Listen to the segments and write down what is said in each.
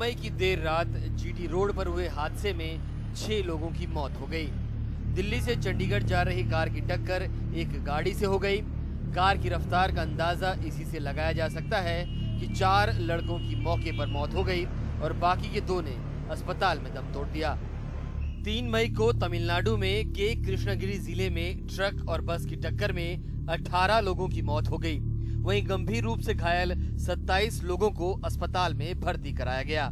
मई की देर रात GT road पर हुए हादसे में छह लोगों की मौत हो गई दिल्ली से चंडीगढ़ जा रही कार की टक्कर एक गाड़ी से हो गई कार की रफ्तार का अंदाजा इसी से लगाया जा सकता है कि चार लड़कों की मौके पर मौत हो गई और बाकी के दो ने अस्पताल में दम तोड़ दिया तीन मई को तमिलनाडु में के कृष्णगिरी जिले में ट्रक और बस की टक्कर में अठारह लोगों की मौत हो गयी वहीं गंभीर रूप से घायल 27 लोगों को अस्पताल में भर्ती कराया गया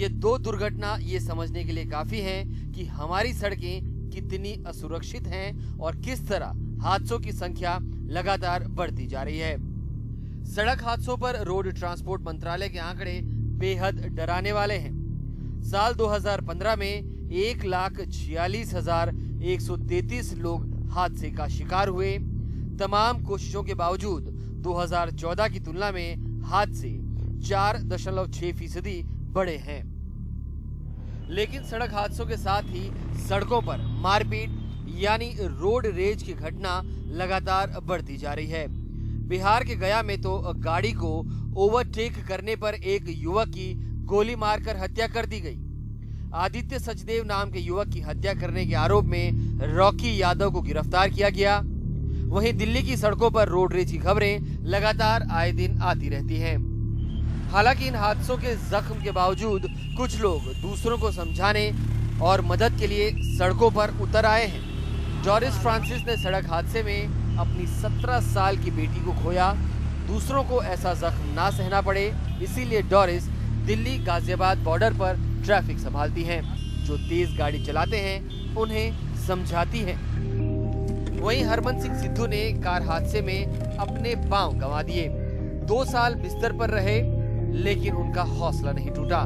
ये दो दुर्घटना ये समझने के लिए काफी हैं कि हमारी सड़कें कितनी असुरक्षित हैं और किस तरह हादसों की संख्या लगातार बढ़ती जा रही है सड़क हादसों पर रोड ट्रांसपोर्ट मंत्रालय के आंकड़े बेहद डराने वाले हैं साल 2015 में एक लाख छियालीस हजार एक सौ तैतीस लोग हादसे का शिकार हुए तमाम कोशिशों के बावजूद 2014 की तुलना में हादसे चार दशमलव छह फीसदी बढ़े हैं लेकिन सड़क हादसों के साथ ही सड़कों पर मारपीट यानी रोड रेज की घटना लगातार बढ़ती जा रही है बिहार के गया में तो गाड़ी को ओवरटेक करने पर एक युवक की गोली मारकर हत्या कर दी गई आदित्य सचदेव नाम के युवक की हत्या करने के आरोप में रॉकी यादव को गिरफ्तार किया गया वहीं दिल्ली की सड़कों पर रोड रेज की खबरें लगातार आए दिन आती रहती हैं। हालांकि इन हादसों के जख्म के बावजूद कुछ लोग दूसरों को समझाने और मदद के लिए सड़कों पर उतर आए हैं जॉरिस फ्रांसिस ने सड़क हादसे में अपनी 17 साल की बेटी को खोया दूसरों को ऐसा जख्म ना सहना पड़े इसीलिए डॉरिस दिल्ली गाजियाबाद बॉर्डर पर ट्रैफिक संभालती हैं जो तेज गाड़ी चलाते हैं उन्हें समझाती हैं वहीं हरमन सिंह सिद्धू ने कार हादसे में अपने पांव गंवा दिए दो साल बिस्तर पर रहे लेकिन उनका हौसला नहीं टूटा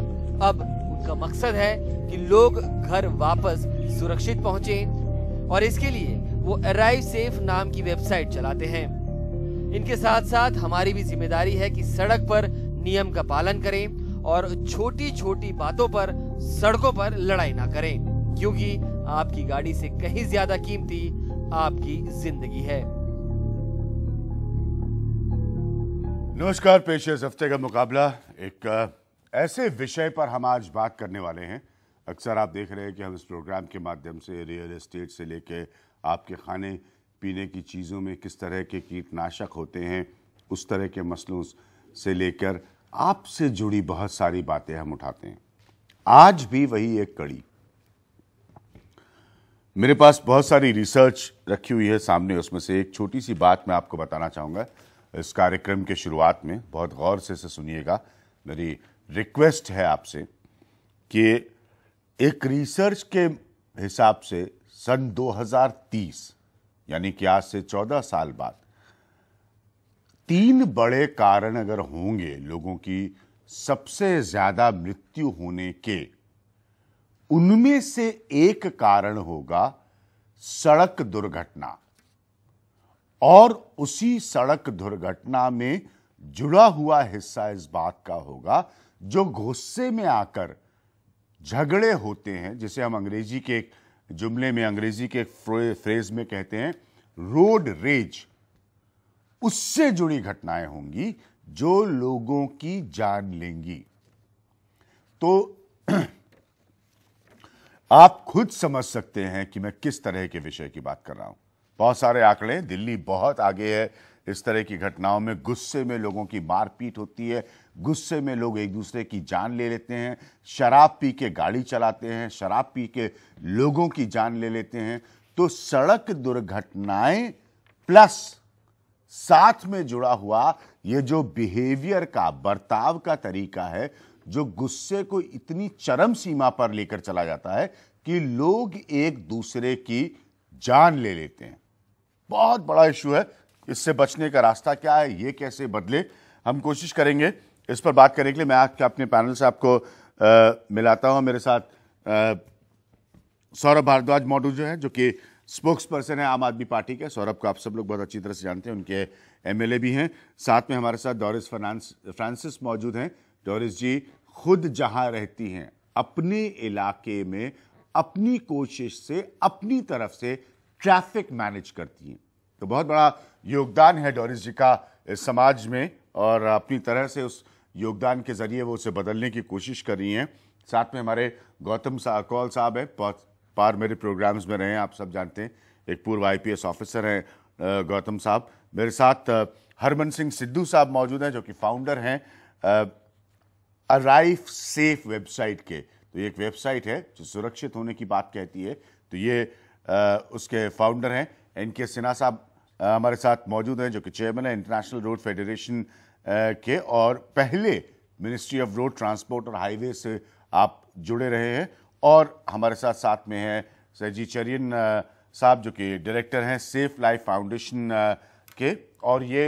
अब उनका मकसद है कि लोग घर वापस सुरक्षित पहुंचे और इसके लिए वो अराइव सेफ नाम की वेबसाइट चलाते हैं इनके साथ साथ हमारी भी जिम्मेदारी है कि सड़क पर नियम का पालन करें और छोटी छोटी बातों पर सड़कों पर लड़ाई ना करें क्योंकि आपकी गाड़ी से कहीं ज्यादा कीमती आपकी जिंदगी है नमस्कार पेश इस हफ्ते का मुकाबला एक ऐसे विषय पर हम आज बात करने वाले हैं अक्सर आप देख रहे हैं कि हम इस प्रोग्राम के माध्यम से रियल एस्टेट से लेके आपके खाने पीने की चीज़ों में किस तरह के कीटनाशक होते हैं उस तरह के मसलों से लेकर आपसे जुड़ी बहुत सारी बातें हम उठाते हैं आज भी वही एक कड़ी मेरे पास बहुत सारी रिसर्च रखी हुई है सामने उसमें से एक छोटी सी बात मैं आपको बताना चाहूँगा इस कार्यक्रम के शुरुआत में बहुत गौर से सुनिएगा मेरी रिक्वेस्ट है आपसे कि एक रिसर्च के हिसाब से सन 2030 यानी कि आज से 14 साल बाद तीन बड़े कारण अगर होंगे लोगों की सबसे ज़्यादा मृत्यु होने के उनमें से एक कारण होगा सड़क दुर्घटना और उसी सड़क दुर्घटना में जुड़ा हुआ हिस्सा इस बात का होगा जो गुस्से में आकर झगड़े होते हैं जिसे हम अंग्रेजी के एक जुमले में अंग्रेजी के एक फ्रेज में कहते हैं रोड रेज उससे जुड़ी घटनाएं होंगी जो लोगों की जान लेंगी तो आप खुद समझ सकते हैं कि मैं किस तरह के विषय की बात कर रहा हूं बहुत सारे आंकड़े दिल्ली बहुत आगे है इस तरह की घटनाओं में गुस्से में लोगों की मारपीट होती है गुस्से में लोग एक दूसरे की जान ले लेते हैं शराब पी के गाड़ी चलाते हैं शराब पी के लोगों की जान ले लेते हैं तो सड़क दुर्घटनाएं प्लस साथ में जुड़ा हुआ ये जो बिहेवियर का बर्ताव का तरीका है जो गुस्से को इतनी चरम सीमा पर लेकर चला जाता है कि लोग एक दूसरे की जान ले लेते हैं बहुत बड़ा इशू है इससे बचने का रास्ता क्या है ये कैसे बदले हम कोशिश करेंगे इस पर बात करने के लिए मैं आपके अपने पैनल से आपको आ, मिलाता हूँ मेरे साथ सौरभ भारद्वाज मॉडू जो है जो कि स्पोक्स पर्सन है आम आदमी पार्टी के सौरभ को आप सब लोग बहुत अच्छी तरह से जानते हैं उनके एमएलए भी हैं साथ में हमारे साथ डॉरिस फ्रांस फ्रांसिस मौजूद हैं डोरिस जी खुद जहां रहती हैं अपने इलाके में अपनी कोशिश से अपनी तरफ से ट्रैफिक मैनेज करती हैं तो बहुत बड़ा योगदान है डोरिस जी का समाज में और अपनी तरह से उस योगदान के जरिए वो उसे बदलने की कोशिश कर रही हैं साथ में हमारे गौतम सा, कौल साहब हैं बहुत पार मेरे प्रोग्राम्स में रहे हैं आप सब जानते हैं एक पूर्व आईपीएस ऑफिसर हैं गौतम साहब मेरे साथ हरमन सिंह सिद्धू साहब मौजूद हैं जो कि फाउंडर हैं अराइव सेफ वेबसाइट के तो ये एक वेबसाइट है जो सुरक्षित होने की बात कहती है तो ये आ, उसके फाउंडर हैं एन के सिन्हा साहब हमारे साथ मौजूद हैं जो कि चेयरमैन है इंटरनेशनल रोड फेडरेशन के और पहले मिनिस्ट्री ऑफ रोड ट्रांसपोर्ट और हाईवे से आप जुड़े रहे हैं और हमारे साथ साथ में है चरियन साहब जो कि डायरेक्टर हैं सेफ लाइफ फाउंडेशन के और ये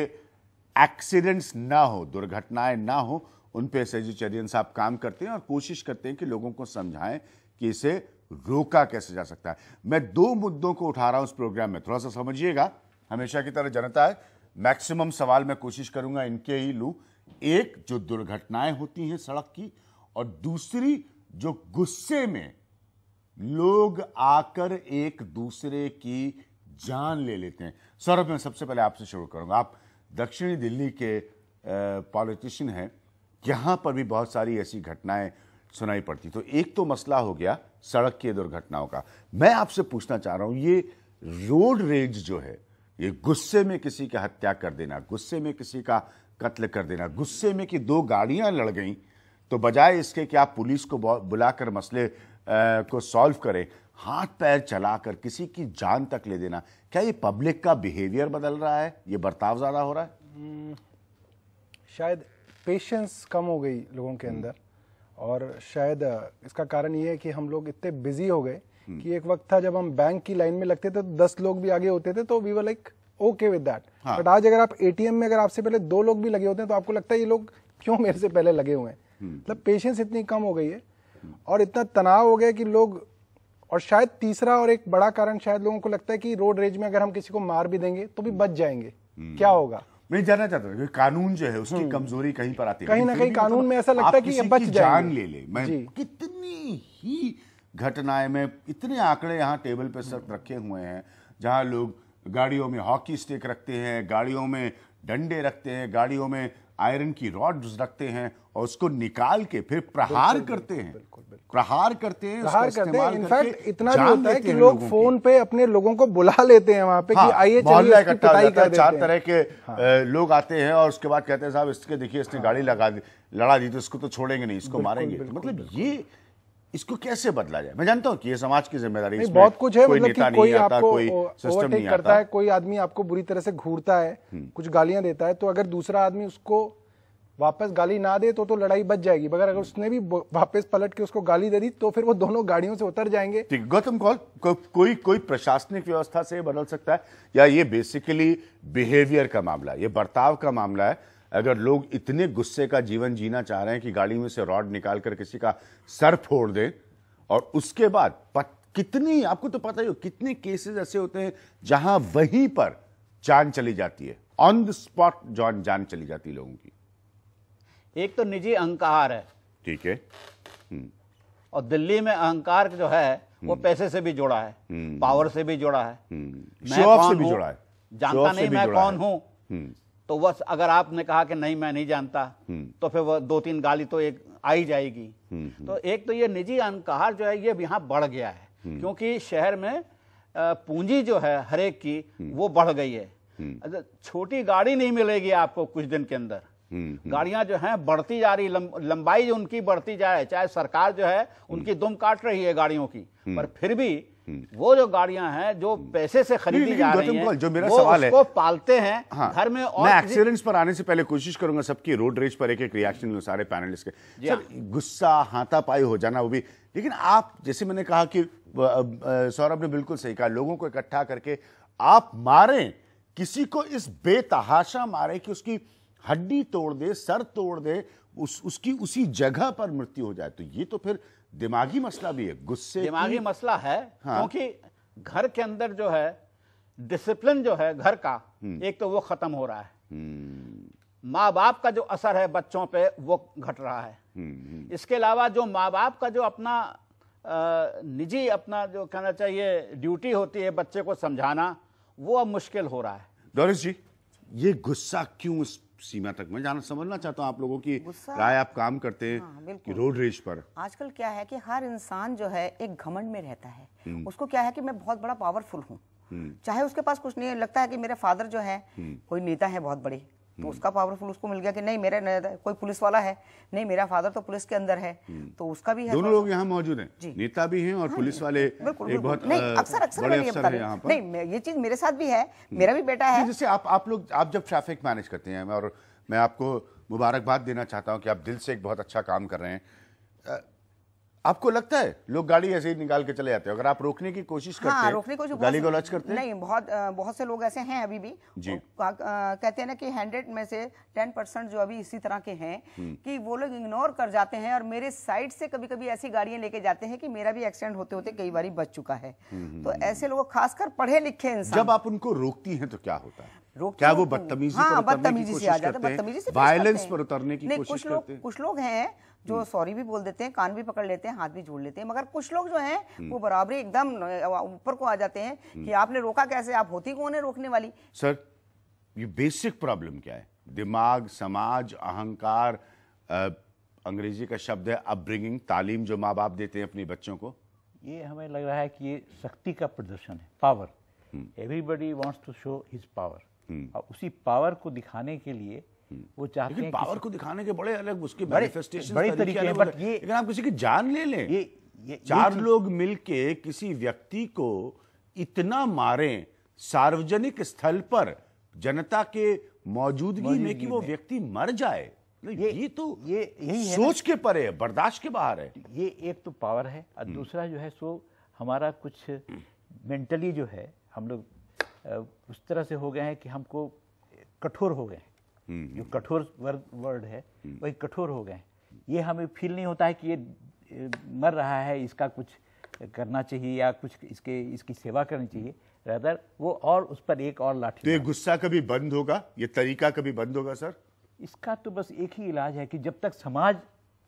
एक्सीडेंट्स ना हो दुर्घटनाएं ना हो उन पे सेजिटेरियन साहब काम करते हैं और कोशिश करते हैं कि लोगों को समझाएं कि इसे रोका कैसे जा सकता है मैं दो मुद्दों को उठा रहा हूं इस प्रोग्राम में थोड़ा सा समझिएगा हमेशा की तरह जनता है मैक्सिमम सवाल मैं कोशिश करूंगा इनके ही लू एक जो दुर्घटनाएं होती हैं सड़क की और दूसरी जो गुस्से में लोग आकर एक दूसरे की जान ले लेते हैं सौरभ मैं सबसे पहले आपसे शुरू करूंगा आप दक्षिणी दिल्ली के पॉलिटिशियन हैं यहाँ पर भी बहुत सारी ऐसी घटनाएं सुनाई पड़ती तो एक तो मसला हो गया सड़क की दुर्घटनाओं का मैं आपसे पूछना चाह रहा हूँ ये रोड रेज जो है ये गुस्से में किसी का हत्या कर देना गुस्से में किसी का कत्ल कर देना गुस्से में कि दो गाड़ियां लड़ गई तो बजाय इसके कि आप पुलिस को बुलाकर मसले को सॉल्व करें हाथ पैर चलाकर किसी की जान तक ले देना क्या ये पब्लिक का बिहेवियर बदल रहा है ये बर्ताव ज़्यादा हो रहा है शायद पेशेंस कम हो गई लोगों के हम्म। अंदर और शायद इसका कारण ये है कि हम लोग इतने बिजी हो गए हम्म। कि एक वक्त था जब हम बैंक की लाइन में लगते थे तो दस लोग भी आगे होते थे तो we were like okay with that but आज अगर आप एटीएम में अगर आपसे पहले दो लोग भी लगे होते हैं तो आपको लगता है ये लोग क्यों मेरे से पहले लगे हुए हैं हम्म। मतलब पेशेंस इतनी कम हो गई है और इतना तनाव हो गया कि लोग और शायद तीसरा और एक बड़ा कारण शायद लोगों को लगता है कि रोड रेज में अगर हम किसी को मार भी देंगे तो भी बच जाएंगे क्या होगा मैं जानना चाहता हूँ कानून जो है उसकी हम्म। कमजोरी कहीं पर आती है कहीं ना कहीं कानून में मतलब ऐसा लगता है कि बच जान ले ले मैं कितनी ही घटनाएं में इतने आंकड़े यहाँ टेबल पर सब हम्म। रखे हुए हैं जहाँ लोग गाड़ियों में हॉकी स्टिक रखते हैं गाड़ियों में डंडे रखते हैं गाड़ियों में आयरन की रॉड्स रखते हैं और उसको निकाल के फिर प्रहार करते हैं प्रहार करते हैं प्रहार करते हैं इनफैक्ट इतना भी होता है कि लोग फोन पे अपने लोगों को बुला लेते हैं वहां पे हाँ, कि आइए चलिए पिटाई कर चार तरह के हाँ। लोग आते हैं और उसके बाद कहते हैं साहब इसके देखिए इसने हाँ। गाड़ी लगा दी लड़ा दी तो इसको तो छोड़ेंगे नहीं इसको मारेंगे मतलब ये इसको कैसे बदला जाए मैं जानता हूँ कि ये समाज की जिम्मेदारी बहुत कुछ है कोई मतलब नेता कोई नहीं आता कोई सिस्टम नहीं करता है कोई आदमी आपको बुरी तरह से घूरता है हम्म। कुछ गालियां देता है तो अगर दूसरा आदमी उसको वापस गाली ना दे तो तो लड़ाई बच जाएगी मगर अगर उसने भी वापस पलट के उसको गाली दे दी तो फिर वो दोनों गाड़ियों से उतर जाएंगे गौतम कौल को, कोई कोई प्रशासनिक व्यवस्था से बदल सकता है या ये बेसिकली बिहेवियर का मामला है ये बर्ताव का मामला है अगर लोग इतने गुस्से का जीवन जीना चाह रहे हैं कि गाड़ी में से रॉड निकाल कर किसी का सर फोड़ दें और उसके बाद कितनी आपको तो पता ही हो कितने केसेस ऐसे होते हैं जहां वहीं पर जान चली जाती है ऑन द स्पॉट जान चली जाती है लोगों की एक तो निजी अहंकार है ठीक है हम्म। और दिल्ली में अहंकार जो है वो हम्म। पैसे से भी जुड़ा है हम्म। पावर से भी जुड़ा है मैं कौन से भी जुड़ा है जानता नहीं मैं कौन हूँ तो बस अगर आपने कहा कि नहीं मैं नहीं जानता तो फिर वो दो तीन गाली तो एक आई जाएगी तो एक तो ये निजी अहंकार जो है ये यहाँ बढ़ गया है क्योंकि शहर में पूंजी जो है हरेक की वो बढ़ गई है छोटी गाड़ी नहीं मिलेगी आपको कुछ दिन के अंदर हम्म, हम्म। गाड़ियां जो हैं बढ़ती जा रही लंबाई जो उनकी बढ़ती जा रही है चाहे सरकार जो है हम्म। उनकी दुम काट रही है गाड़ियों की पर फिर भी वो जो गाड़ियां हैं जो पैसे से खरीदी जा रही हैं जो मेरा वो सवाल उसको है पालते हैं हाँ, घर में और मैं एक्सीडेंट्स पर आने से पहले कोशिश करूंगा सबकी रोड रेज पर एक एक रिएक्शन लो सारे पैनलिस्ट के सर हाँ। गुस्सा हाथापाई हो जाना वो भी लेकिन आप जैसे मैंने कहा कि सौरभ ने बिल्कुल सही कहा लोगों को इकट्ठा करके आप मारें किसी को इस बेतहाशा मारे कि उसकी हड्डी तोड़ दे सर तोड़ दे उस उसकी उसी जगह पर मृत्यु हो जाए तो ये तो फिर दिमागी मसला भी है गुस्से दिमागी मसला है हाँ। क्योंकि घर के अंदर जो है डिसिप्लिन जो है घर का हम्म। एक तो वो खत्म हो रहा है हम्म। माँ बाप का जो असर है बच्चों पे वो घट रहा है हम्म, इसके अलावा जो माँ बाप का जो अपना निजी अपना जो कहना चाहिए ड्यूटी होती है बच्चे को समझाना वो अब मुश्किल हो रहा है दौरेश जी ये गुस्सा क्यों इस सीमा तक मैं जाना समझना चाहता हूँ आप लोगों की राय आप काम करते हैं हाँ, कि रोड रेज पर आजकल क्या है कि हर इंसान जो है एक घमंड में रहता है हम्म। उसको क्या है कि मैं बहुत बड़ा पावरफुल हूँ हम्म। चाहे उसके पास कुछ नहीं लगता है कि मेरे फादर जो है हम्म। कोई नेता है बहुत बड़े हम्म। तो उसका पावरफुल उसको मिल गया कि नहीं मेरा कोई पुलिस वाला है नहीं मेरा फादर तो पुलिस के अंदर है हम्म। तो उसका भी है दोनों लोग यहाँ मौजूद हैं नेता भी हैं और हाँ, पुलिस वाले अक्सर अक्सर नहीं ये चीज मेरे साथ भी है हम्म। मेरा भी बेटा है जैसे आप लोग आप जब ट्रैफिक मैनेज करते हैं और मैं आपको मुबारकबाद देना चाहता हूँ कि आप दिल से एक बहुत अच्छा काम कर रहे हैं आपको लगता है लोग गाड़ी ऐसे ही निकाल के चले जाते हैं अगर आप रोकने की कोशिश हाँ, करते हाँ, रोकने कोशिश तो गाली गलौज करते नहीं बहुत बहुत से लोग ऐसे हैं अभी भी जी आ, कहते हैं ना कि हंड्रेड में से टेन परसेंट जो अभी इसी तरह के हैं हम्म। कि वो लोग इग्नोर कर जाते हैं और मेरे साइड से कभी कभी ऐसी गाड़ियां लेके जाते हैं कि मेरा भी एक्सीडेंट होते होते कई बार बच चुका है हम्म। तो ऐसे लोग खासकर पढ़े लिखे इंसान जब आप उनको रोकती है तो क्या होता है क्या वो तो- बदतमीजी हाँ, बदतमीजी से आ जाते हैं बदतमीजी से वायलेंस पर उतरने की कुछ लोग कुछ लोग हैं जो हम्म। सॉरी भी बोल देते हैं कान भी पकड़ लेते हैं हाथ भी जोड़ लेते हैं मगर कुछ लोग जो हैं हम्म। वो बराबरी एकदम ऊपर को आ जाते हैं हम्म। कि आपने रोका कैसे आप होती कौन है रोकने वाली सर ये बेसिक प्रॉब्लम क्या है दिमाग समाज अहंकार अंग्रेजी का शब्द है अपब्रिंगिंग तालीम जो माँ बाप देते हैं अपने बच्चों को ये हमें लग रहा है कि ये शक्ति का प्रदर्शन है power everybody wants to show his power और उसी पावर को दिखाने के लिए वो चाहते लेकिन पावर को दिखाने के बड़े अलग उसके मैनिफेस्टेशन बड़े तरीके हैं बट ये लेकिन आप किसी की जान ले लें ये, ये चार ये तो- लोग मिलके किसी व्यक्ति को इतना मारें सार्वजनिक स्थल पर जनता के मौजूदगी में कि वो व्यक्ति मर जाए ये, ये तो ये यही है सोच के परे है बर्दाश्त के बाहर है ये एक तो पावर है और हम्म। दूसरा जो है सो हमारा कुछ मेंटली जो है हम लोग उस तरह से हो गए हैं कि हमको कठोर हो गए हैं जो हम्म। कठोर वर्ड है हम्म। वही कठोर हो गए ये हमें फील नहीं होता है कि ये मर रहा है इसका कुछ करना चाहिए या कुछ इसके इसकी सेवा करनी चाहिए रदर वो और उस पर एक और लाठी तो ये गुस्सा कभी बंद होगा ये तरीका कभी बंद होगा सर इसका तो बस एक ही इलाज है कि जब तक समाज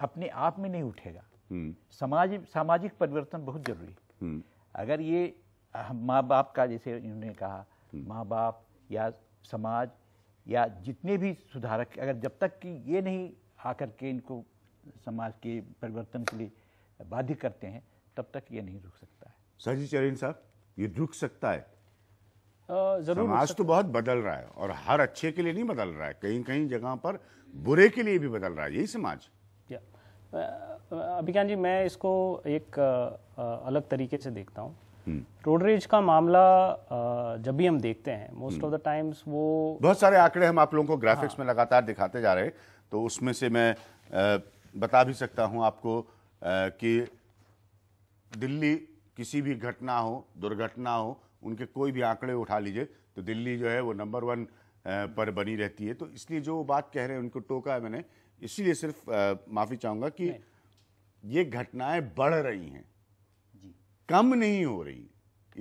अपने आप में नहीं उठेगा हम्म। समाज सामाजिक परिवर्तन बहुत जरूरी अगर ये माँ बाप का जैसे इन्होंने कहा माँ बाप या समाज या जितने भी सुधारक अगर जब तक कि ये नहीं आकर के इनको समाज के परिवर्तन के लिए बाध्य करते हैं तब तक ये नहीं रुक सकता है सर जी चरण साहब ये रुक सकता है जरूर समाज तो बहुत बदल रहा है और हर अच्छे के लिए नहीं बदल रहा है कहीं कहीं जगह पर बुरे के लिए भी बदल रहा है यही समाज अभिज्ञान जी मैं इसको एक अलग तरीके से देखता हूँ रोड रेज का मामला जब भी हम देखते हैं मोस्ट ऑफ द टाइम्स वो बहुत सारे आंकड़े हम आप लोगों को ग्राफिक्स हाँ। में लगातार दिखाते जा रहे हैं तो उसमें से मैं बता भी सकता हूं आपको कि दिल्ली किसी भी घटना हो दुर्घटना हो उनके कोई भी आंकड़े उठा लीजिए तो दिल्ली जो है वो नंबर वन पर बनी रहती है तो इसलिए जो बात कह रहे हैं उनको टोका है मैंने इसीलिए सिर्फ माफ़ी चाहूँगा कि ये घटनाएं बढ़ रही हैं कम नहीं हो रही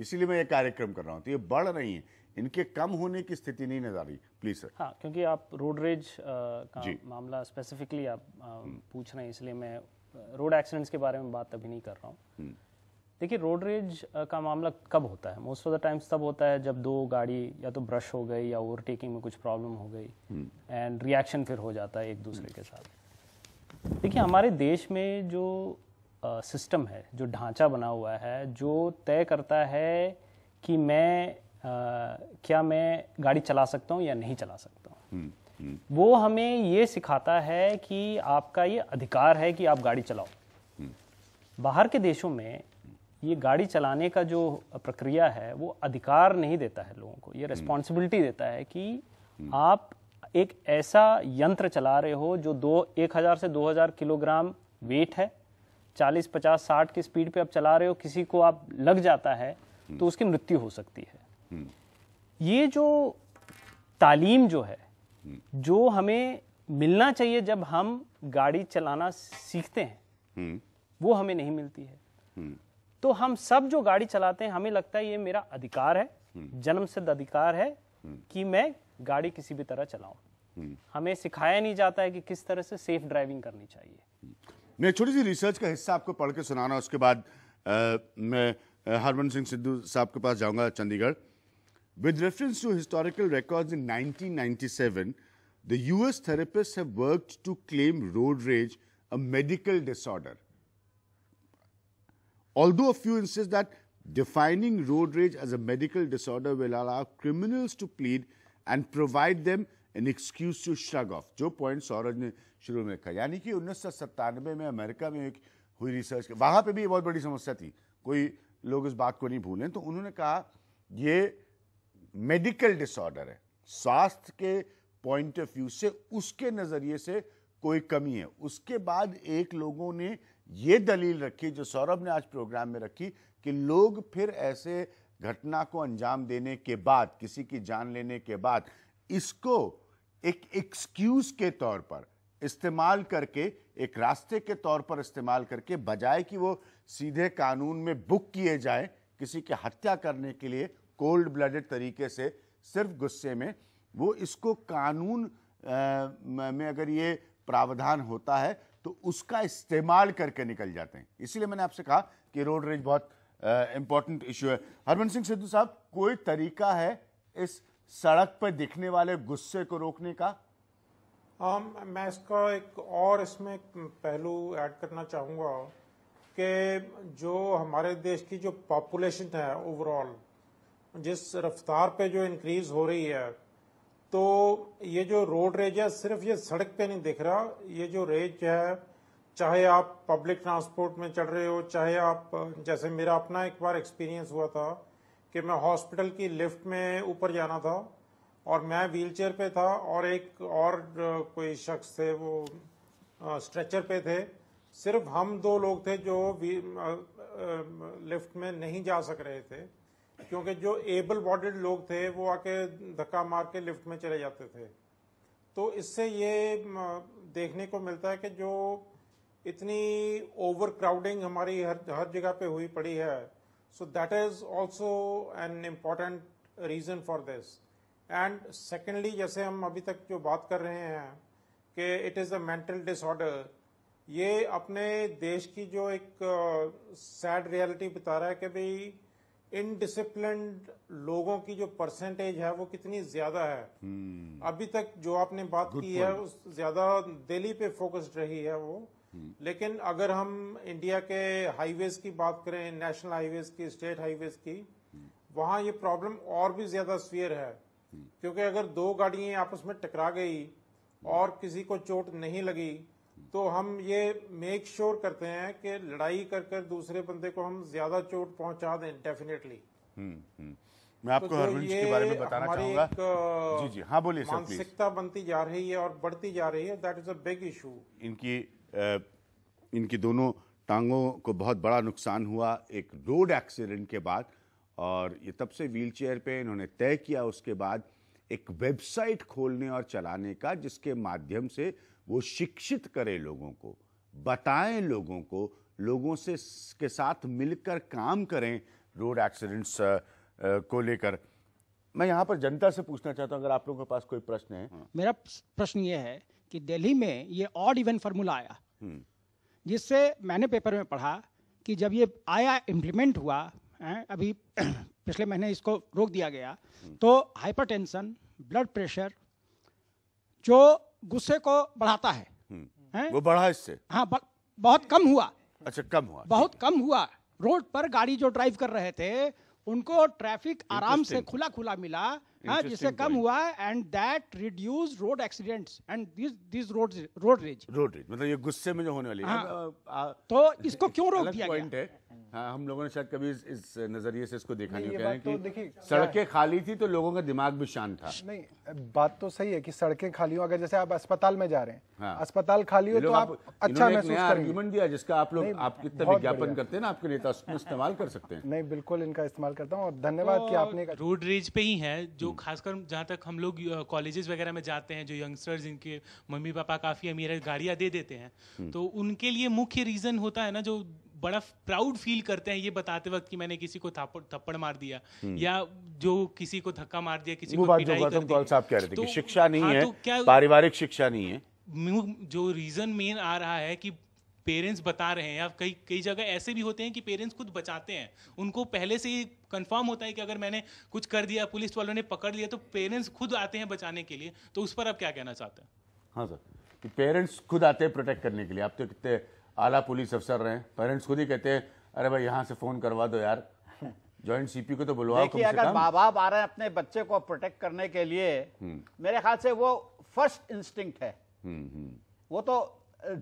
इसीलिए मैं ये कार्यक्रम कर रहा हूँ तो ये बढ़ रही हैं इनके कम होने की स्थिति नहीं नजर आ रही प्लीज सर हाँ क्योंकि आप रोडरेज रेज का मामला स्पेसिफिकली आप आ, हम्म। पूछ रहे हैं इसलिए मैं रोड एक्सीडेंट्स के बारे में बात अभी नहीं कर रहा हूँ हम्म। देखिए रोडरेज का मामला कब होता है मोस्ट ऑफ द टाइम्स तब होता है जब दो गाड़ी या तो ब्रश हो गई या ओवरटेकिंग में कुछ प्रॉब्लम हो गई एंड हम्म। रिएक्शन फिर हो जाता है एक दूसरे के साथ देखिए हमारे देश में जो सिस्टम है जो ढांचा बना हुआ है जो तय करता है कि मैं आ, क्या मैं गाड़ी चला सकता हूँ या नहीं चला सकता हूँ हम्म, हम्म। वो हमें ये सिखाता है कि आपका ये अधिकार है कि आप गाड़ी चलाओ हम्म। बाहर के देशों में ये गाड़ी चलाने का जो प्रक्रिया है वो अधिकार नहीं देता है लोगों को ये रिस्पॉन्सिबिलिटी देता है कि आप एक ऐसा यंत्र चला रहे हो जो दो एक हज़ार से दो हज़ार किलोग्राम वेट है चालीस पचास साठ की स्पीड पे आप चला रहे हो किसी को आप लग जाता है तो उसकी मृत्यु हो सकती है ये जो तालीम जो है जो हमें मिलना चाहिए जब हम गाड़ी चलाना सीखते हैं वो हमें नहीं मिलती है तो हम सब जो गाड़ी चलाते हैं हमें लगता है ये मेरा अधिकार है जन्म सिद्ध अधिकार है कि मैं गाड़ी किसी भी तरह चलाऊं हमें सिखाया नहीं जाता है कि किस तरह से सेफ ड्राइविंग करनी चाहिए मैं छोटी सी रिसर्च का हिस्सा आपको पढ़ के सुनाना उसके बाद आ, मैं हरमन सिंह सिद्धू साहब के पास जाऊंगा Chandigarh with reference to historical records in 1997 the US therapist have worked to claim road rage a medical disorder although a few insist that defining road rage as a medical disorder will allow criminals to plead and provide them an excuse to shrug off जो point Sauraj ने शुरू में कहा यानी कि उन्नीस में America में एक हुई रिसर्च वहाँ पे भी बहुत बड़ी समस्या थी कोई लोग इस बात को नहीं भूलें तो उन्होंने कहा ये मेडिकल डिसऑर्डर है स्वास्थ्य के पॉइंट ऑफ व्यू से उसके नज़रिए से कोई कमी है उसके बाद एक लोगों ने ये दलील रखी जो सौरभ ने आज प्रोग्राम में रखी कि लोग फिर ऐसे घटना को अंजाम देने के बाद किसी की जान लेने के बाद इसको एक एक्सक्यूज के तौर पर इस्तेमाल करके एक रास्ते के तौर पर इस्तेमाल करके बजाय कि वो सीधे कानून में बुक किए जाए किसी की हत्या करने के लिए कोल्ड ब्लडेड तरीके से सिर्फ गुस्से में वो इसको कानून आ, में अगर ये प्रावधान होता है तो उसका इस्तेमाल करके निकल जाते हैं इसीलिए मैंने आपसे कहा कि रोड रेज बहुत इंपॉर्टेंट इशू है हरमन सिंह सिद्धू साहब कोई तरीका है इस सड़क पर दिखने वाले गुस्से को रोकने का um, मैं इसका एक और इसमें पहलू ऐड करना चाहूँगा कि जो हमारे देश की जो पॉपुलेशन है ओवरऑल जिस रफ्तार पे जो इंक्रीज हो रही है तो ये जो रोड रेज है सिर्फ ये सड़क पे नहीं दिख रहा ये जो रेज है चाहे आप पब्लिक ट्रांसपोर्ट में चढ़ रहे हो चाहे आप जैसे मेरा अपना एक बार एक्सपीरियंस हुआ था कि मैं हॉस्पिटल की लिफ्ट में ऊपर जाना था और मैं व्हीलचेयर पे था और एक और कोई शख्स थे वो स्ट्रेचर पे थे सिर्फ हम दो लोग थे जो लिफ्ट में नहीं जा सक रहे थे क्योंकि जो एबल बॉडीड लोग थे वो आके धक्का मार के लिफ्ट में चले जाते थे तो इससे ये देखने को मिलता है कि जो इतनी ओवर क्राउडिंग हमारी हर हर जगह पे हुई पड़ी है So that is also an important reason for this. and secondly jaise hum abhi tak jo baat kar rahe hain ke it is a mental disorder ye apne desh ki jo ek sad uh, reality बता रहा है कि भाई indiscipline लोगों की जो percentage है वो कितनी ज्यादा है hmm. अभी तक जो आपने बात Good की point. है उस ज्यादा दिल्ली पे फोकस्ड रही है वो लेकिन अगर हम इंडिया के हाईवेज की बात करें नेशनल हाईवेज की स्टेट हाईवेज की वहां ये प्रॉब्लम और भी ज्यादा स्वीयर है क्योंकि अगर दो गाड़ियां आपस में टकरा गई और किसी को चोट नहीं लगी तो हम ये मेक श्योर sure करते हैं कि लड़ाई कर कर दूसरे बंदे को हम ज्यादा चोट पहुंचा दें डेफिनेटली हम्म, हम्म। मैं आपको तो, तो हरवंश के बारे में बताना चाहूंगा जी जी हाँ बोलिए मानसिकता बनती जा रही है और बढ़ती जा रही है that is a big issue इनकी इनकी दोनों टांगों को बहुत बड़ा नुकसान हुआ एक रोड एक्सीडेंट के बाद और ये तब से व्हील चेयर पर इन्होंने तय किया उसके बाद एक वेबसाइट खोलने और चलाने का जिसके माध्यम से वो शिक्षित करें लोगों को बताएं लोगों को लोगों से के साथ मिलकर काम करें रोड एक्सीडेंट्स को लेकर मैं यहाँ पर जनता से पूछना चाहता हूँ अगर आप लोगों के पास कोई प्रश्न है हाँ। मेरा प्रश्न ये है कि दिल्ली में ये ऑड इवन फार्मूला आया हम्म। जिससे मैंने पेपर में पढ़ा कि जब ये आया इम्प्लीमेंट हुआ अभी पिछले महीने इसको रोक दिया गया हम्म। तो हाइपरटेंशन ब्लड प्रेशर जो गुस्से को बढ़ाता है हम्म। हैं? वो बढ़ा इससे हाँ बहुत कम हुआ अच्छा कम हुआ बहुत कम हुआ रोड पर गाड़ी जो ड्राइव कर रहे थे उनको ट्रैफिक आराम से खुला खुला मिला हाँ जिससे कम हुआ and that reduce road accidents and this this road road rage road rage मतलब ये गुस्से में जो होने वाली हाँ, तो इसको क्यों रोक दिया पॉइंट है हाँ, हम लोगों ने शायद कभी इस, इस नजरिए से इसको देखा नहीं, नहीं तो कि सड़कें खाली थी तो लोगों का दिमाग भी शांत था नहीं बात तो सही है कि सड़कें खाली हो अगर जैसे आप अस्पताल में जा रहे हैं हाँ। अस्पताल खाली हो तो आप अच्छा महसूस आर्गूमेंट दिया जिसका आप लोग आप कितना विज्ञापन करते हैं ना आपके नेता तो उसमें इस्तेमाल कर सकते हैं नहीं बिल्कुल इनका इस्तेमाल करता हूँ और धन्यवाद की तो आपने रोड रेज पे ही है जो लोग खासकर जहाँ तक हम लोग कॉलेजेस वगैरह में जाते हैं जो यंगस्टर्स इनके मम्मी पापा काफ़ी अमीर गाड़ियाँ दे देते हैं हम्म। तो उनके लिए मुख्य रीज़न होता है ना जो बड़ा प्राउड फील करते हैं ये बताते वक्त कि मैंने किसी को थप्पड़ थप्पड़ मार दिया हम्म। या जो किसी को धक्का मार दिया किसी को कर साहब कह रहे थे तो कि शिक्षा नहीं हाँ, है तो पारिवारिक शिक्षा नहीं है जो रीज़न मेन आ रहा है कि पेरेंट्स बता रहे हैं या कई कई जगह ऐसे भी होते हैं कि पेरेंट्स खुद बचाते हैं उनको पहले से ही कंफर्म होता है कि अगर मैंने कुछ कर दिया पुलिस वालों ने पकड़ लिया तो पेरेंट्स खुद आते हैं बचाने के लिए तो उस पर आप क्या कहना चाहते हैं हाँ सर कि पेरेंट्स खुद आते हैं प्रोटेक्ट करने के लिए आप तो कितने आला पुलिस अफसर रहे पेरेंट्स खुद ही कहते हैं अरे भाई यहाँ से फ़ोन करवा दो यार ज्वाइंट सीपी को तो बुलवा देखिए अगर माँ बाप आ रहे हैं अपने बच्चे को प्रोटेक्ट करने के लिए हम्म। मेरे ख्याल से वो फर्स्ट इंस्टिंक्ट है हम्म, हम्म। वो तो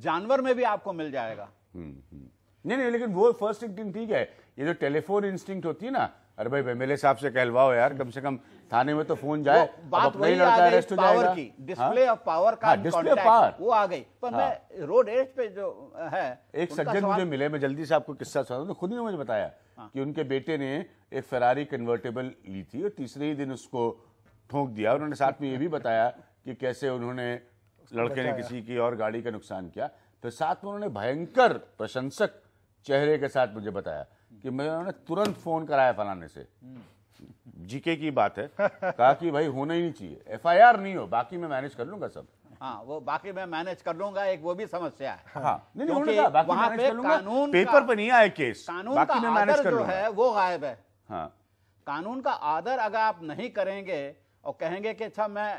जानवर में भी आपको मिल जाएगा हम्म, हम्म। नहीं नहीं लेकिन वो फर्स्ट इंस्टिंग ठीक है ये जो टेलीफोन इंस्टिंग होती है ना अरे भाई एम एल साहब से कहलवाओ यार कम से कम थाने में तो फोन जाए बात नहीं वही आ गई पावर की डिस्प्ले ऑफ पावर का डिस्प्ले हाँ, पावर वो आ गई पर मैं रोड हाँ। एज पे जो है एक सज्जन मुझे मिले मैं जल्दी से आपको किस्सा सुना तो खुद ही मुझे बताया हाँ। कि उनके बेटे ने एक फरारी कन्वर्टेबल ली थी और तीसरे ही दिन उसको ठोंक दिया उन्होंने साथ में ये भी बताया कि कैसे उन्होंने लड़के ने किसी की और गाड़ी का नुकसान किया तो साथ में उन्होंने भयंकर प्रशंसक चेहरे के साथ मुझे बताया कि मैं उन्होंने तुरंत फोन कराया फलाने से जीके की बात है कहा कि भाई होना ही नहीं चाहिए एफआईआर नहीं हो बाकी मैं मैनेज कर लूंगा सब हाँ वो बाकी मैं मैनेज कर लूंगा एक वो भी समस्या है हाँ, नहीं, नहीं, बाकी वहां पे कानून पेपर पर नहीं आए केस कानून बाकी का मैं मैनेज कर जो है वो गायब है हाँ कानून का आदर अगर आप नहीं करेंगे और कहेंगे कि अच्छा मैं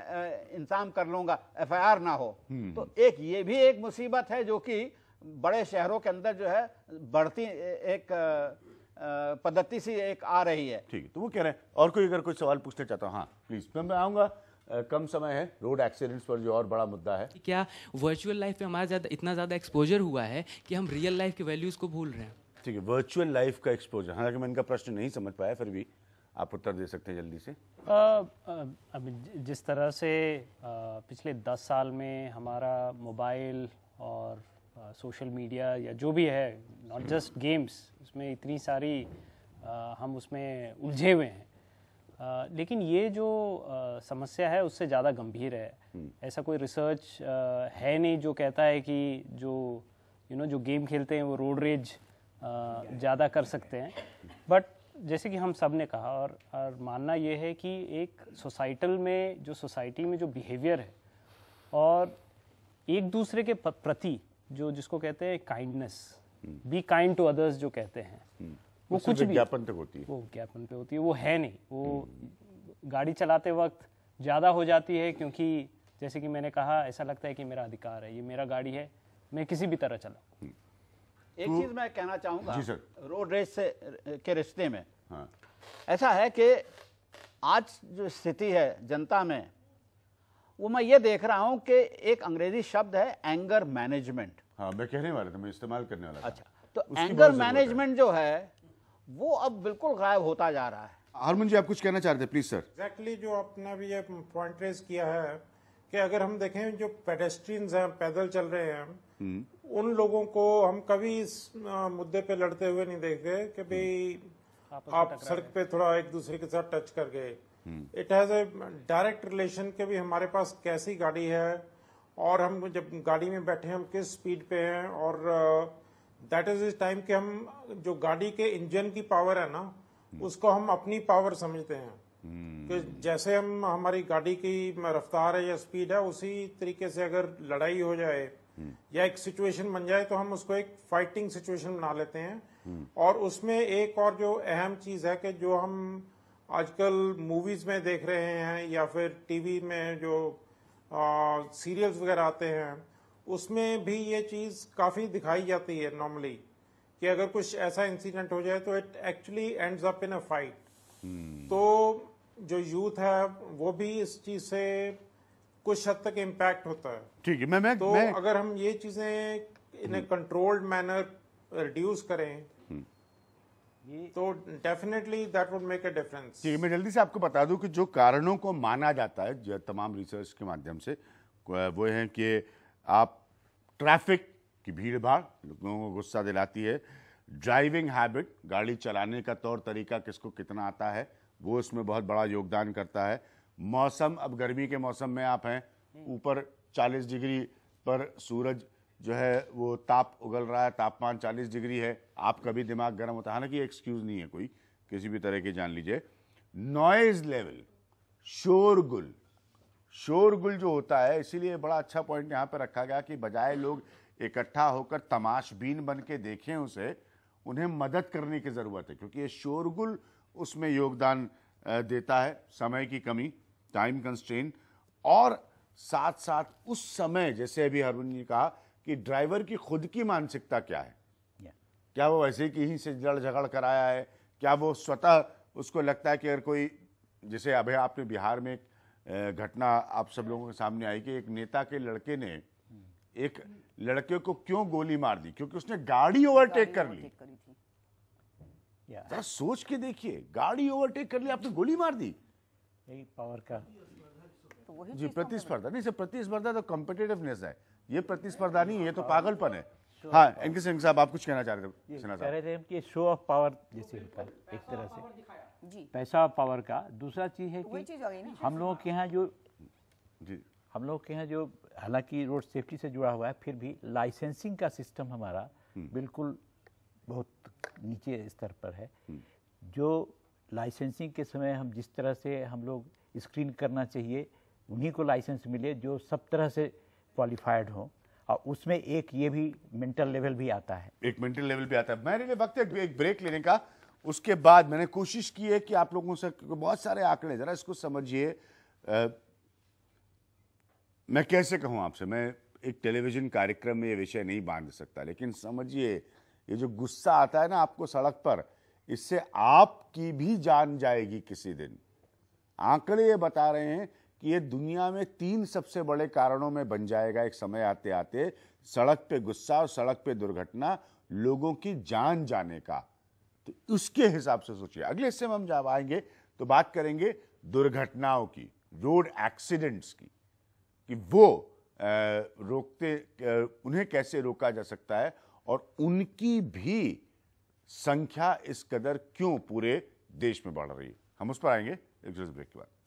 इंतजाम कर लूंगा एफआईआर ना हो हम्म। तो एक ये भी एक मुसीबत है जो कि बड़े शहरों के अंदर जो है बढ़ती एक पद्धति सी एक आ रही है ठीक तो वो कह रहे हैं और कोई अगर कोई सवाल पूछना चाहता हूँ हाँ प्लीज मैं आऊँगा कम समय है रोड एक्सीडेंट्स पर जो और बड़ा मुद्दा है क्या वर्चुअल लाइफ में हमारा ज़्यादा इतना ज़्यादा एक्सपोजर हुआ है कि हम रियल लाइफ के वैल्यूज़ को भूल रहे हैं ठीक है वर्चुअल लाइफ का एक्सपोजर हालांकि मैं इनका प्रश्न नहीं समझ पाया फिर भी आप उत्तर दे सकते हैं जल्दी से अभी जिस तरह से पिछले दस साल में हमारा मोबाइल और सोशल मीडिया या जो भी है नॉट जस्ट गेम्स उसमें इतनी सारी हम उसमें उलझे हुए हैं आ, लेकिन ये जो आ, समस्या है उससे ज़्यादा गंभीर है हम्म। ऐसा कोई रिसर्च आ, है नहीं जो कहता है कि जो यू you नो know, जो गेम खेलते हैं वो रोड रेज ज़्यादा कर सकते हैं बट जैसे कि हम सब ने कहा और, और मानना ये है कि एक सोसाइटल में जो सोसाइटी में जो बिहेवियर है और एक दूसरे के प्रति जो जिसको कहते हैं kindness be kind to others जो कहते हैं हम्म। वो कुछ भी ज्ञापन तक होती है वो ज्ञापन पे होती है वो है नहीं वो हम्म। गाड़ी चलाते वक्त ज़्यादा हो जाती है क्योंकि जैसे कि मैंने कहा ऐसा लगता है कि मेरा अधिकार है ये मेरा गाड़ी है मैं किसी भी तरह चला एक चीज मैं कहना चाहूंगा जी सर रोड रेस से के रिश्ते में हाँ। ऐसा है कि आज जो स्थिति है जनता में वो मैं ये देख रहा हूं कि एक अंग्रेजी शब्द है एंगर मैनेजमेंट हाँ मैं कहने वाला था मैं इस्तेमाल करने वाला था। अच्छा तो एंगर मैनेजमेंट जो है वो अब बिल्कुल गायब होता जा रहा है हरमन जी आप कुछ कहना चाहते हैं प्लीज सर एग्जैक्टली जो आपने अभी ये पॉइंट रेज किया है कि अगर हम देखें जो पेडेस्ट्रियंस हैं पैदल चल रहे हैं हम्म। उन लोगों को हम कभी इस मुद्दे पे लड़ते हुए नहीं देखते कि भाई हम्म। आप सड़क पे थोड़ा एक दूसरे के साथ टच कर गए it has a direct relation के भी हमारे पास कैसी गाड़ी है और हम जब गाड़ी में बैठे हम किस स्पीड पे हैं और दैट इज इज टाइम कि हम जो गाड़ी के इंजन की पावर है ना हम्म। उसको हम अपनी पावर समझते हैं हम्म। कि जैसे हम हमारी गाड़ी की रफ्तार है या स्पीड है उसी तरीके से अगर लड़ाई हो जाए हम्म। या एक सिचुएशन बन जाए तो हम उसको एक फाइटिंग सिचुएशन बना लेते हैं हम्म। और उसमें एक और जो अहम चीज है कि जो हम आजकल मूवीज में देख रहे हैं या फिर टीवी में जो सीरियल्स वगैरह आते हैं उसमें भी ये चीज काफी दिखाई जाती है नॉर्मली कि अगर कुछ ऐसा इंसिडेंट हो जाए तो it actually ends up in a fight तो जो यूथ है वो भी इस चीज से कुछ हद तक इम्पैक्ट होता है ठीक है मैं मैं तो मैं, अगर हम ये चीजें इन्हें कंट्रोल्ड मैनर रिड्यूस करें हम्म। तो definitely that would make a difference ठीक है मैं जल्दी से आपको बता दूं कि जो कारणों को माना जाता है जो तमाम रिसर्च के माध्यम से वो है कि आप ट्रैफिक की भीड़ भाड़ लोगों को गुस्सा दिलाती है ड्राइविंग हैबिट गाड़ी चलाने का तौर तरीका किसको कितना आता है वो उसमें बहुत बड़ा योगदान करता है मौसम अब गर्मी के मौसम में आप हैं ऊपर 40 डिग्री पर सूरज जो है वो ताप उगल रहा है तापमान 40 डिग्री है आपका भी दिमाग गर्म होता है हालांकि एक्सक्यूज़ नहीं है कोई किसी भी तरह के जान लीजिए नॉइज लेवल शोरगुल शोरगुल जो होता है इसीलिए बड़ा अच्छा पॉइंट यहाँ पर रखा गया कि बजाय लोग इकट्ठा होकर तमाशबीन बन के देखें उसे उन्हें मदद करने की ज़रूरत है क्योंकि ये शोरगुल उसमें योगदान देता है समय की कमी टाइम कंस्ट्रेन और साथ साथ उस समय जैसे अभी अरुण जी कहा कि ड्राइवर की खुद की मानसिकता क्या है yeah. क्या वो वैसे कहीं से जड़ झगड़ कर आया है क्या वो स्वतः उसको लगता है कि अगर कोई जैसे अभी आपने बिहार में एक घटना आप सब लोगों के सामने आई कि एक नेता के लड़के ने hmm. एक लड़के को क्यों गोली मार दी क्योंकि उसने गाड़ी ओवरटेक कर ली थी सोच के देखिए गाड़ी ओवरटेक कर ली आपने गोली मार दी यही पावर का तो वही जी प्रतिस्पर्धा नहीं सर प्रतिस्पर्धा तो कॉम्पिटेटिवनेस है ये प्रतिस्पर्धा नहीं ये तो पागलपन है हाँ एनके सिंह साहब आप कुछ कहना चाह रहे थे कह रहे थे कि शो ऑफ पावर जैसे होता है एक तरह से पैसा और पावर का दूसरा चीज है तो कि हम लोगों के यहाँ जो जी हम लोग के यहाँ जो हालांकि रोड सेफ्टी से जुड़ा हुआ है फिर भी लाइसेंसिंग का सिस्टम हमारा हम्म। बिल्कुल बहुत नीचे स्तर पर है हम्म। जो लाइसेंसिंग के समय हम जिस तरह से हम लोग स्क्रीन करना चाहिए उन्हीं को लाइसेंस मिले जो सब तरह से क्वालिफाइड हो और उसमें एक ये भी मेंटल लेवल भी आता है एक मेंटल लेवल भी आता है मेरे लिए वक्त है एक ब्रेक लेने का उसके बाद मैंने कोशिश की है कि आप लोगों से बहुत सारे आंकड़े जरा इसको समझिए मैं कैसे कहूँ आपसे मैं एक टेलीविजन कार्यक्रम में ये विषय नहीं बांध सकता लेकिन समझिए ये जो गुस्सा आता है ना आपको सड़क पर इससे आपकी भी जान जाएगी किसी दिन आंकड़े ये बता रहे हैं कि ये दुनिया में तीन सबसे बड़े कारणों में बन जाएगा एक समय आते आते सड़क पे गुस्सा और सड़क पे दुर्घटना लोगों की जान जाने का तो उसके हिसाब से सोचिए अगले हिस्से में हम जब आएंगे तो बात करेंगे दुर्घटनाओं की रोड एक्सीडेंट्स की कि वो रोकते उन्हें कैसे रोका जा सकता है और उनकी भी संख्या इस कदर क्यों पूरे देश में बढ़ रही है हम उस पर आएंगे एक ब्रेक के बाद